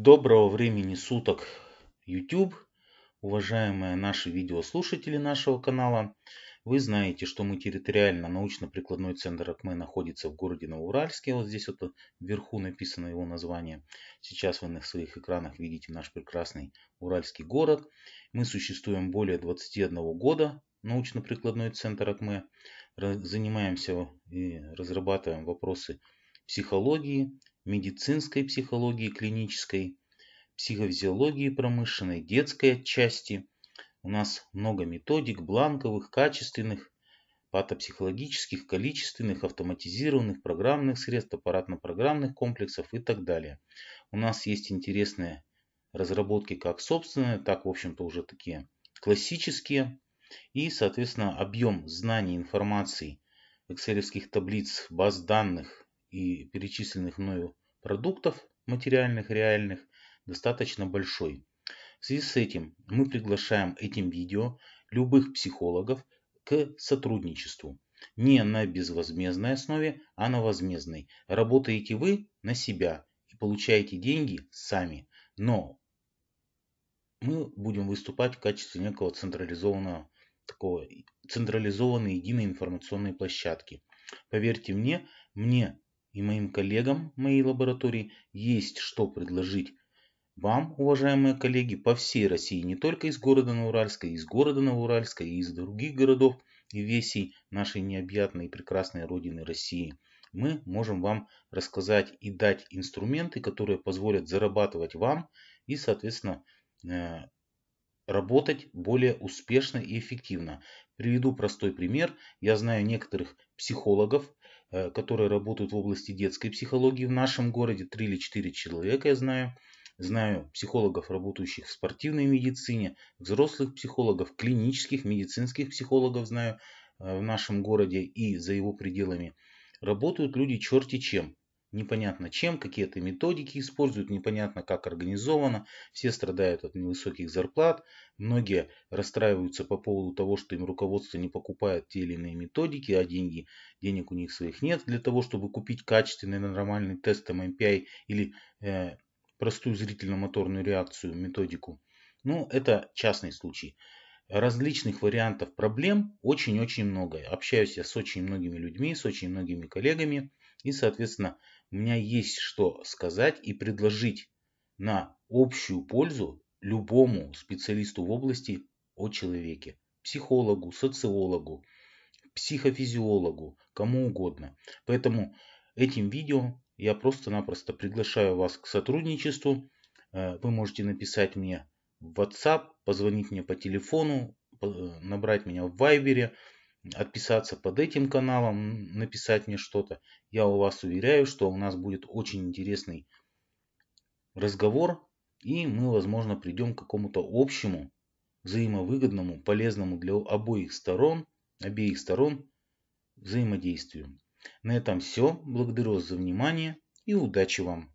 Доброго времени суток, YouTube! Уважаемые наши видеослушатели нашего канала, вы знаете, что мы территориально научно-прикладной центр АКМЭ находится в городе Новоуральске. Вот здесь вот вверху написано его название. Сейчас вы на своих экранах видите наш прекрасный уральский город. Мы существуем более 21 года, научно-прикладной центр АКМЭ. Занимаемся и э, разрабатываем вопросы психологии, медицинской психологии, клинической психофизиологии, промышленной, детской отчасти. У нас много методик, бланковых, качественных, патопсихологических, количественных, автоматизированных, программных средств, аппаратно-программных комплексов и так далее. У нас есть интересные разработки как собственные, так, в общем-то, уже такие классические. И, соответственно, объем знаний, информации, экселевских таблиц, баз данных и перечисленных мною продуктов материальных, реальных, достаточно большой. В связи с этим мы приглашаем этим видео любых психологов к сотрудничеству. Не на безвозмездной основе, а на возмездной. Работаете вы на себя и получаете деньги сами. Но мы будем выступать в качестве некого централизованного, такого централизованной единой информационной площадки. Поверьте мне, мне и моим коллегам моей лаборатории есть что предложить вам, уважаемые коллеги, по всей России, не только из города Новоуральска, из города Новоуральска и из других городов и весей нашей необъятной и прекрасной Родины России. Мы можем вам рассказать и дать инструменты, которые позволят зарабатывать вам и, соответственно, э, работать более успешно и эффективно. Приведу простой пример. Я знаю некоторых психологов, Э, которые работают в области детской психологии в нашем городе, три или четыре человека я знаю. Знаю психологов, работающих в спортивной медицине, взрослых психологов, клинических, медицинских психологов знаю э, в нашем городе и за его пределами. Работают люди черти чем непонятно чем, какие-то методики используют, непонятно как организовано, все страдают от невысоких зарплат, многие расстраиваются по поводу того, что им руководство не покупает те или иные методики, а деньги, денег у них своих нет для того, чтобы купить качественный нормальный тест MMPI или э, простую зрительно-моторную реакцию, методику. Ну, это частный случай. Различных вариантов проблем очень-очень много. Общаюсь я с очень многими людьми, с очень многими коллегами. И, соответственно, у меня есть что сказать и предложить на общую пользу любому специалисту в области о человеке. Психологу, социологу, психофизиологу, кому угодно. Поэтому этим видео я просто-напросто приглашаю вас к сотрудничеству. Э, вы можете написать мне в WhatsApp, позвонить мне по телефону, э, набрать меня в Viber, отписаться под этим каналом, написать мне что-то. Я у вас уверяю, что у нас будет очень интересный разговор, и мы, возможно, придем к какому-то общему, взаимовыгодному, полезному для обоих сторон, обеих сторон взаимодействию. На этом все. Благодарю вас за внимание и удачи вам!